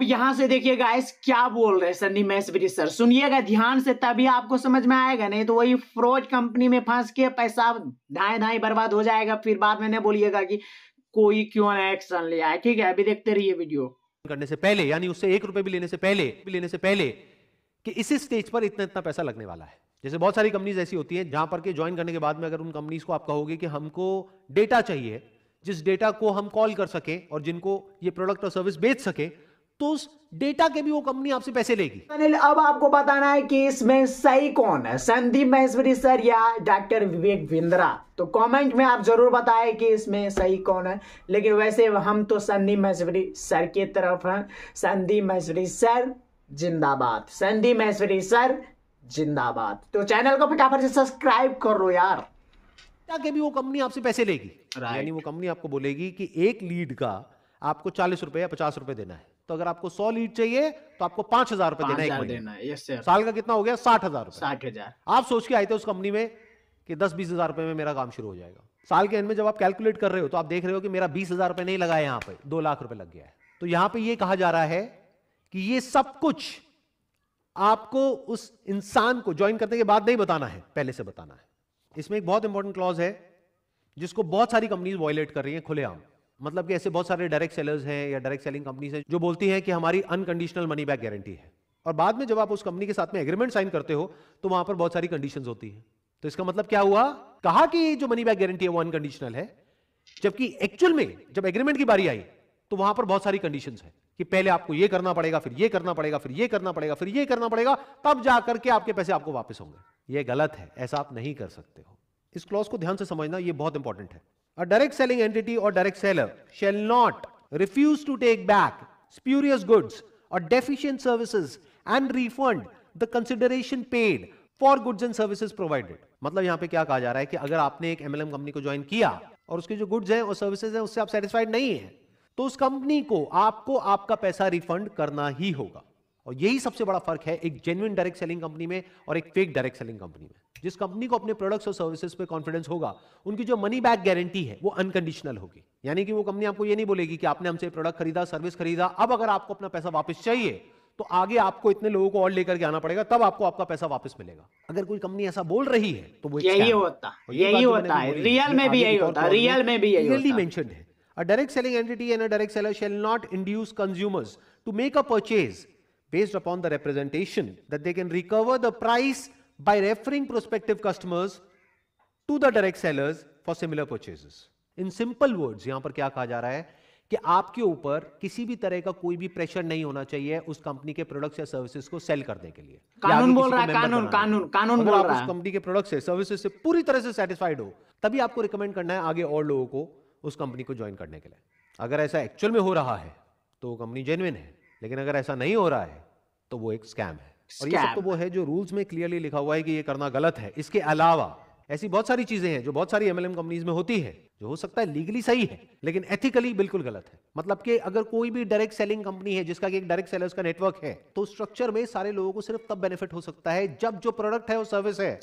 तो यहां से देखिए गाइस क्या बोल रहे हैं सन्नी महेश्वरी सर सुनिएगा ध्यान से तभी आपको समझ में आएगा नहीं तो वही फ्रॉड कंपनी में फंस के पैसा धाए धाए बर्बाद हो जाएगा फिर बाद में नहीं बोलिएगा कि कोई क्यों ना एक्शन लिया है ठीक है अभी देखते रहिए वीडियो करने से पहले यानी उससे एक रुपए भी लेने से पहले भी लेने से पहले कि इसी स्टेज पर इतना इतना पैसा लगने वाला है जैसे बहुत सारी कंपनीज ऐसी होती हैं जहां पर के ज्वाइन करने के बाद में अगर उन कंपनीज को आप कहोगे कि हमको डेटा चाहिए जिस डेटा को हम कॉल कर सके और जिनको ये प्रोडक्ट और सर्विस बेच सके तो उस डेटा के भी वो कंपनी आपसे पैसे लेगी अनिल अब आपको बताना है कि इसमें सही कौन है संदीप महेश्वरी सर या डॉक्टर विवेक बिंद्रा तो कमेंट में आप जरूर बताएं कि इसमें सही कौन है लेकिन वैसे हम तो संदीप महेश्वरी सर की तरफ हैं संदीप महेश्वरी सर जिंदाबाद संदीप महेश्वरी सर जिंदाबाद तो चैनल को फटाफट से सब्सक्राइब कर लो यार के भी वो कंपनी आपसे पैसे लेगी यानी वो कंपनी आपको बोलेगी कि एक लीड का आपको चालीस रुपए या पचास रुपए देना है तो अगर आपको सौ लीड चाहिए तो आपको पांच हजार रुपए देना, है देना है साल का कितना हो गया साठ हजार साठ हजार आप सोच के आए थे उस कंपनी में कि दस बीस हजार रुपए में मेरा काम शुरू हो जाएगा साल के एंड में जब आप कैलकुलेट कर रहे हो तो आप देख रहे हो कि मेरा बीस हजार रुपए नहीं लगा है यहाँ पे दो लाख रुपए लग गया है तो यहां पर यह कहा जा रहा है कि ये सब कुछ आपको उस इंसान को ज्वाइन करने के बाद नहीं बताना है पहले से बताना है इसमें एक बहुत इंपॉर्टेंट क्लॉज है जिसको बहुत सारी कंपनीज वॉयलेट कर रही है खुलेआम मतलब कि ऐसे बहुत सारे डायरेक्ट सेलर्स हैं या डायरेक्ट सेलिंग कंपनीज हैं जो बोलती हैं कि हमारी अनकंडीशनल मनी बैक गारंटी है और बाद में जब आप उस कंपनी के साथ में एग्रीमेंट साइन करते हो तो वहां पर बहुत सारी कंडीशंस होती हैं तो इसका मतलब क्या हुआ कहा कि जो मनी बैक गारंटी है वो अनकंडीशनल है जबकि एक्चुअल में जब एग्रीमेंट की बारी आई तो वहां पर बहुत सारी कंडीशन है कि पहले आपको ये करना पड़ेगा फिर ये करना पड़ेगा फिर ये करना पड़ेगा फिर ये करना पड़ेगा तब जाकर के आपके पैसे आपको वापस होंगे ये गलत है ऐसा आप नहीं कर सकते हो इस क्लॉज को ध्यान से समझना ये बहुत इंपॉर्टेंट है a direct selling entity or direct seller shall not refuse to take back spurious goods or deficient services and refund the consideration paid for goods and services provided मतलब यहाँ पे क्या कहा जा रहा है कि अगर आपने एक एमएलएम कंपनी को ज्वाइन किया और उसके जो गुड्स हैं और सर्विसेज हैं उससे आप सेटिस्फाइड नहीं है तो उस कंपनी को आपको आपका पैसा रिफंड करना ही होगा और यही सबसे बड़ा फर्क है एक जेन्युन डायरेक्ट सेलिंग कंपनी में और एक फेक डायरेक्ट सेलिंग कंपनी में जिस कंपनी को अपने प्रोडक्ट्स और सर्विसेज पे कॉन्फिडेंस होगा उनकी जो मनी बैक गारंटी है वो अनकंडीशनल होगी यानी कि वो कंपनी आपको ये नहीं बोलेगी कि आपने हमसे प्रोडक्ट खरीदा सर्विस खरीदा अब अगर आपको अपना पैसा वापस चाहिए तो आगे आपको इतने लोगों को और लेकर के आना पड़ेगा तब आपको आपका पैसा वापस मिलेगा अगर कोई कंपनी ऐसा बोल रही है तो वो यही होता यही तो होता है रियल में भी यही होता है रियल में भी यही रियली मेंशन है a direct selling entity and a direct seller shall not induce consumers to make a purchase based upon the representation that they can recover the price by referring prospective customers to the direct sellers for similar purchases. In simple words, यहां पर क्या कहा जा रहा है कि आपके ऊपर किसी भी तरह का कोई भी प्रेशर नहीं होना चाहिए उस कंपनी के प्रोडक्ट्स या सर्विसेज को सेल करने के लिए कानून बोल रहा है कानून कानून कानून बोल रहा है कंपनी के प्रोडक्ट से सर्विसेज से पूरी तरह से सेटिस्फाइड हो तभी आपको रिकमेंड करना है आगे और लोगों को उस कंपनी को ज्वाइन करने के लिए अगर ऐसा एक्चुअल में हो रहा है तो कंपनी जेन्युइन है लेकिन अगर ऐसा नहीं हो रहा है तो वो एक स्कैम है और ये सब तो वो है जो रूल्स में क्लियरली लिखा हुआ है कि ये करना गलत है इसके अलावा ऐसी बहुत सारी चीजें हैं जो बहुत सारी एमएलएम कंपनीज में होती है जो हो सकता है लीगली सही है लेकिन एथिकली बिल्कुल गलत है मतलब कि अगर कोई भी डायरेक्ट सेलिंग कंपनी है जिसका कि एक डायरेक्ट सेलर्स का नेटवर्क है तो स्ट्रक्चर में सारे लोगों को सिर्फ तब बेनिफिट हो सकता है जब जो प्रोडक्ट है वो सर्विस है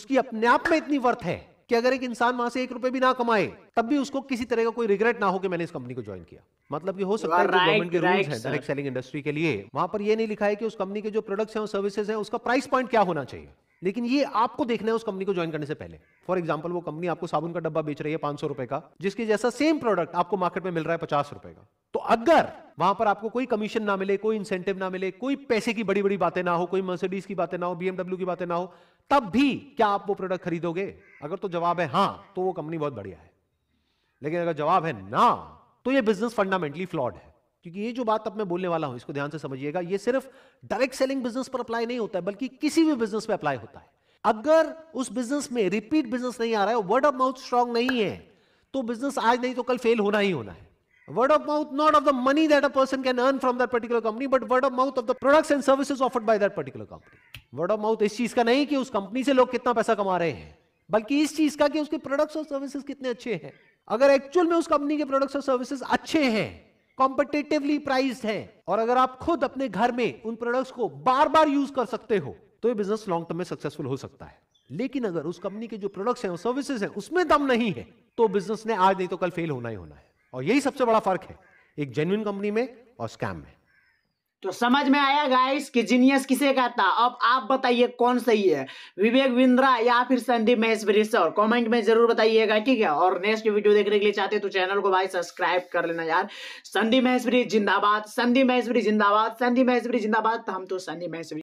उसकी अपने आप में इतनी वर्थ है कि अगर एक इंसान वहां से एक रुपए भी ना कमाए तब भी उसको किसी तरह का कोई रिग्रेट ना हो कि मैंने इस कंपनी को ज्वाइन किया मतलब ये हो सकता है गवर्नमेंट के रूल्स हैं डायरेक्ट सेलिंग इंडस्ट्री के लिए वहां पर ये नहीं लिखा है कि उस कंपनी के जो प्रोडक्ट्स हैं और सर्विसेज हैं उसका प्राइस पॉइंट क्या होना चाहिए लेकिन ये आपको देखना है उस कंपनी को ज्वाइन करने से पहले फॉर एग्जाम्पल वो कंपनी आपको साबुन का डब्बा बेच रही है पांच सौ रुपए का जिसके जैसा सेम प्रोडक्ट आपको मार्केट में मिल रहा है पचास रुपए का तो अगर वहां पर आपको कोई कमीशन ना मिले कोई इंसेंटिव ना मिले कोई पैसे की बड़ी बड़ी बातें ना हो कोई मर्सिडीज की बातें ना हो बीएमडब्ल्यू की बातें ना हो तब भी क्या आप वो प्रोडक्ट खरीदोगे अगर तो जवाब है हां तो वो कंपनी बहुत बढ़िया है लेकिन अगर जवाब है ना तो ये बिजनेस फंडामेंटली फ्लॉड है क्योंकि ये जो बात अब मैं बोलने वाला हूं इसको ध्यान से समझिएगा ये सिर्फ डायरेक्ट सेलिंग बिजनेस पर अप्लाई नहीं होता है बल्कि किसी भी बिजनेस पे अप्लाई होता है अगर उस बिजनेस में रिपीट बिजनेस नहीं आ रहा है वर्ड ऑफ माउथ स्ट्रांग नहीं है तो बिजनेस आज नहीं तो कल फेल होना ही होना है word of mouth not of the money that a person can earn from that particular company but word of mouth of the products and services offered by that particular company word of mouth इस चीज का नहीं कि उस company से लोग कितना पैसा कमा रहे हैं बल्कि इस चीज का कि उसके प्रोडक्ट्स और सर्विसेज कितने अच्छे हैं अगर एक्चुअल में उस कंपनी के प्रोडक्ट्स और सर्विसेज अच्छे हैं कॉम्पिटेटिवली प्राइस है और अगर आप खुद अपने घर में उन प्रोडक्ट्स को बार बार यूज कर सकते हो तो ये बिजनेस लॉन्ग टर्म में सक्सेसफुल हो सकता है लेकिन अगर उस कंपनी के जो प्रोडक्ट्स हैं और सर्विसेज हैं उसमें दम नहीं है तो बिजनेस ने आज नहीं तो कल फेल होना ही होना है और यही सबसे बड़ा फर्क है एक जेन्यून कंपनी में और स्कैम में तो समझ में आया गाइस कि जीनियस किसे कहता अब आप बताइए कौन सही है विवेक बिंद्रा या फिर संदीप महेश सर कमेंट में जरूर बताइएगा ठीक है और नेक्स्ट वीडियो देखने के लिए चाहते हैं तो चैनल को भाई सब्सक्राइब कर लेना यार संदीप महेश्वरी जिंदाबाद संदीप महेश्वरी जिंदाबाद संदीप महेश्वरी जिंदाबाद हम तो संदीप महेश्वरी